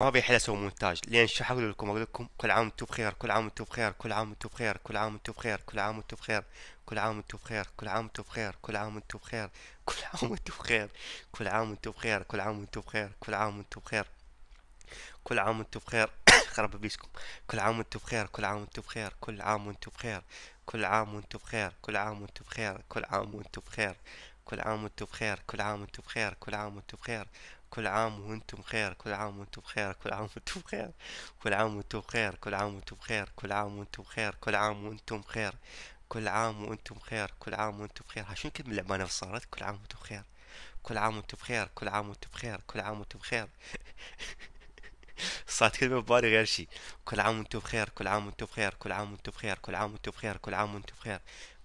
ما بيحل اسوي مونتاج لان شو اقول لكم اقول لكم كل عام وانتم بخير كل عام وانتم بخير كل عام وانتم بخير كل عام وانتم بخير كل عام وانتم بخير كل عام وانتم بخير كل عام وانتم بخير كل عام وانتم بخير كل عام وانتم بخير كل عام وانتم بخير كل عام وانتم بخير كل عام وانتم بخير كل عام وانتم بخير خرب بيسكم كل عام وانتم بخير كل عام وانتم بخير كل عام وانتم بخير كل عام وانتم بخير كل عام وانتم بخير كل عام وانتم بخير كل عام وانتم بخير كل عام وانتم بخير كل عام وانتم بخير كل عام وانتم بخير كل عام وانتم بخير كل عام وانتم بخير كل عام وانتم بخير كل عام وانتم بخير كل عام وانتم بخير كل عام وانتم بخير كل عام وانتم بخير كل عام وانتم بخير ها شنو كلمة لعبانة صارت كل عام وانتم بخير كل عام وانتم بخير كل عام وانتم بخير كل عام وانتم بخير صارت كلمة ببالي غير شيء كل عام وانتم بخير كل عام وانتم بخير كل عام وانتم بخير كل عام وانتم بخير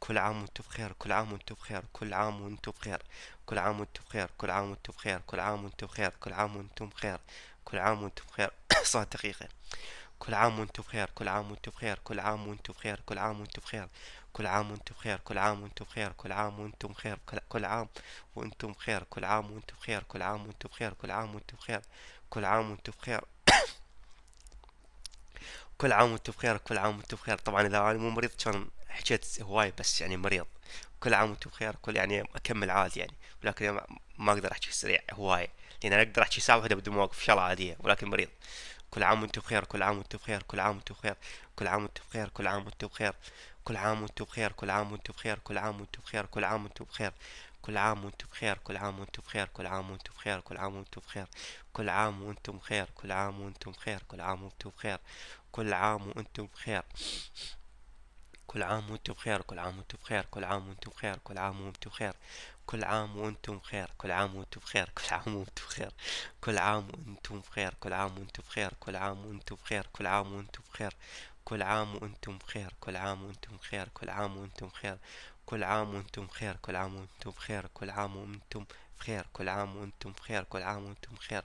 كل عام وانتم بخير كل عام وانتم بخير كل عام وانتم بخير كل عام وانتم بخير كل عام وانتم بخير كل عام وانتم بخير كل عام وانتم بخير كل عام وانتم بخير كل عام وانتم بخير صارت دقيقة كل عام وانتم بخير كل عام وانتم بخير كل عام وانتم بخير كل عام وانتم بخير كل عام وانتم بخير كل عام وانتم بخير كل عام وانتم بخير كل عام وانتم بخير كل عام وانتم بخير كل عام وانتم بخير كل عام وانتم بخير كل عام وانتم بخير كل عام وانتم بخير كل عام وانتم بخير طبعا اذا انا مو مريض كان حكيت هواي بس يعني مريض كل عام وانتم بخير كل يعني اكمل عادي يعني ولكن ما اقدر احكي سريع هواي لان اقدر احكي ساعه واحده بدون مواقف ان شغله عاديه ولكن مريض كل عام وانتم بخير كل عام وانتم بخير كل عام وانتم بخير كل عام وانتم بخير كل عام وانتم بخير كل عام وانتم بخير كل عام وانتم بخير كل عام وانتم بخير كل عام وانتم بخير كل عام وانتم بخير كل عام وانتم بخير كل عام وانتم بخير كل عام وانتم بخير كل عام وانتم بخير كل عام وانتم بخير كل عام وانتم بخير كل عام وانتم بخير كل عام وانتم بخير كل عام وانتم بخير كل عام وانتم بخير كل عام وانتم بخير كل عام وانتم بخير كل عام وانتم بخير كل عام وانتم بخير كل عام وانتم بخير كل عام وانتم بخير كل عام وانتم بخير كل عام وانتم بخير كل عام وانتم بخير كل عام وانتم بخير كل عام وانتم بخير كل عام وانتم بخير كل عام وانتم بخير كل عام وانتم بخير كل عام وانتم بخير كل عام وانتم بخير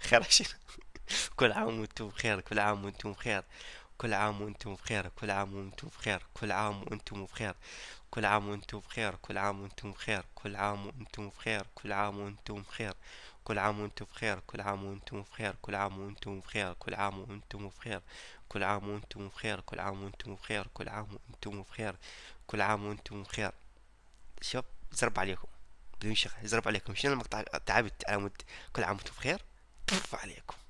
خير عشان كل عام وانتم بخير كل عام وانتم بخير كل عام وانتم بخير كل عام وانتم بخير كل عام وانتم بخير كل عام وانتم بخير كل عام وانتم بخير كل عام وانتم بخير كل عام وانتم بخير كل عام وانتم بخير كل عام وانتم بخير كل عام وانتم بخير كل عام وانتم بخير كل عام وانتم بخير كل عام وانتم بخير كل عام وانتم بخير كل عام وانتم بخير شوف زرب عليكم بدون شغل زرب عليكم شنو المقطع تعبت على مود كل عام وانتم بخير بوف عليكم